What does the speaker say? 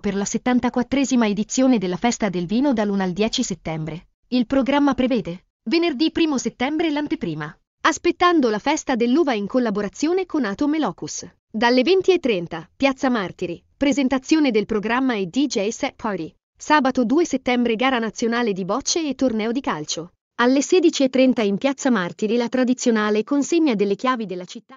per la 74esima edizione della Festa del Vino dall'1 al 10 settembre. Il programma prevede venerdì 1 settembre l'anteprima, aspettando la Festa dell'Uva in collaborazione con Atom e Locus. Dalle 20.30, Piazza Martiri, presentazione del programma e DJ set party. Sabato 2 settembre gara nazionale di bocce e torneo di calcio. Alle 16.30 in Piazza Martiri la tradizionale consegna delle chiavi della città.